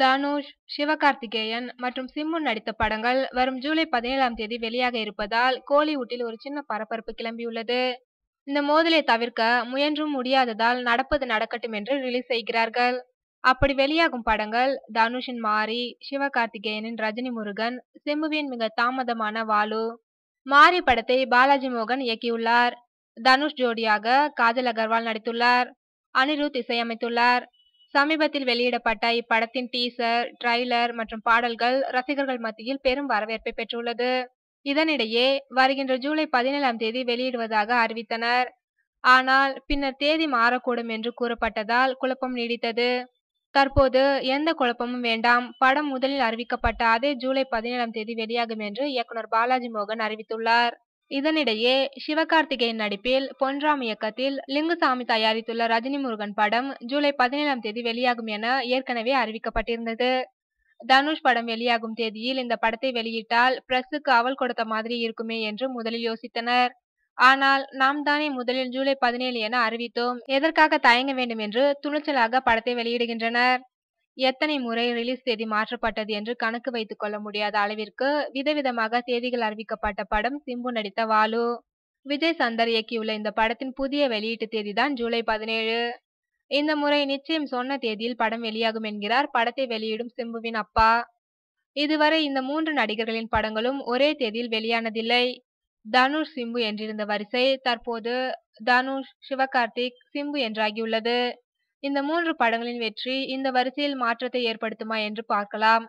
தனுஷ் சிவகார்த்திகேயன் மற்றும் சிம்மு நடித்த படங்கள் வரும் ஜூலை பதினேழாம் தேதி வெளியாக இருப்பதால் கோலிவுட்டில் ஒரு சின்ன பரபரப்பு கிளம்பியுள்ளது இந்த மோதலை தவிர்க்க முயன்றும் முடியாததால் நடப்பது நடக்கட்டும் என்று ரிலீஸ் செய்கிறார்கள் அப்படி வெளியாகும் படங்கள் தனுஷின் மாரி சிவகார்த்திகேயனின் ரஜினி முருகன் சிம்முவின் மிக தாமதமான வாலு மாரி படத்தை பாலாஜி மோகன் இயக்கியுள்ளார் தனுஷ் ஜோடியாக காஜல் அகர்வால் நடித்துள்ளார் அனிருத் இசையமைத்துள்ளார் சமீபத்தில் வெளியிடப்பட்ட இப்படத்தின் டீசர் ட்ரைலர் மற்றும் பாடல்கள் ரசிகர்கள் மத்தியில் பெரும் வரவேற்பை பெற்றுள்ளது இதனிடையே வருகின்ற ஜூலை பதினேழாம் தேதி வெளியிடுவதாக அறிவித்தனர் ஆனால் பின்னர் தேதி மாறக்கூடும் என்று கூறப்பட்டதால் குழப்பம் நீடித்தது தற்போது எந்த குழப்பமும் வேண்டாம் படம் முதலில் அறிவிக்கப்பட்ட அதே ஜூலை பதினேழாம் தேதி வெளியாகும் என்று இயக்குனர் பாலாஜி மோகன் அறிவித்துள்ளார் இதனிடையே சிவகார்த்திகேயன் நடிப்பில் பொன்ராம் இயக்கத்தில் லிங்குசாமி தயாரித்துள்ள ரஜினி முருகன் படம் ஜூலை பதினேழாம் தேதி வெளியாகும் என ஏற்கனவே அறிவிக்கப்பட்டிருந்தது தனுஷ் படம் வெளியாகும் தேதியில் இந்த படத்தை வெளியிட்டால் பிரஸுக்கு அவல் கொடுத்த மாதிரி இருக்குமே என்று முதலில் யோசித்தனர் ஆனால் நாம் தானே முதலில் ஜூலை பதினேழு என அறிவித்தோம் எதற்காக தயங்க வேண்டும் என்று துணிச்சலாக படத்தை வெளியிடுகின்றனர் எத்தனை முறை ரிலீஸ் தேதி மாற்றப்பட்டது என்று கணக்கு வைத்துக் கொள்ள முடியாத அளவிற்கு விதவிதமாக தேதிகள் அறிவிக்கப்பட்ட படம் சிம்பு நடித்த வாலு விஜய் சந்தர் இயக்கியுள்ள இந்த படத்தின் புதிய வெளியீட்டு தேதி தான் ஜூலை பதினேழு இந்த முறை நிச்சயம் சொன்ன தேதியில் படம் வெளியாகும் என்கிறார் படத்தை வெளியிடும் சிம்புவின் அப்பா இதுவரை இந்த மூன்று நடிகர்களின் படங்களும் ஒரே தேதியில் வெளியானதில்லை தனுஷ் சிம்பு என்றிருந்த வரிசை தற்போது தனுஷ் சிவகார்த்திக் சிம்பு என்றாகியுள்ளது இந்த மூன்று படங்களின் வெற்றி இந்த வரிசையில் மாற்றத்தை ஏற்படுத்துமா என்று பார்க்கலாம்